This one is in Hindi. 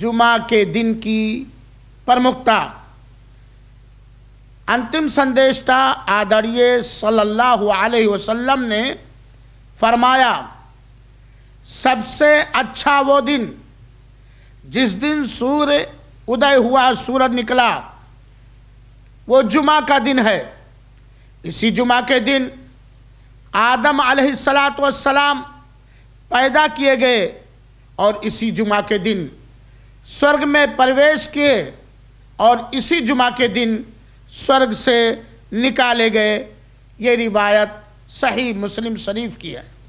जुमा के दिन की प्रमुखता अंतिम संदेशता आदरीय सल्लल्लाहु अलैहि वसल्लम ने फरमाया सबसे अच्छा वो दिन जिस दिन सूर्य उदय हुआ सूरज निकला वो जुमा का दिन है इसी जुमा के दिन आदम सलाम पैदा किए गए और इसी जुमा के दिन स्वर्ग में प्रवेश किए और इसी जुमा के दिन स्वर्ग से निकाले गए ये रिवायत सही मुस्लिम शरीफ की है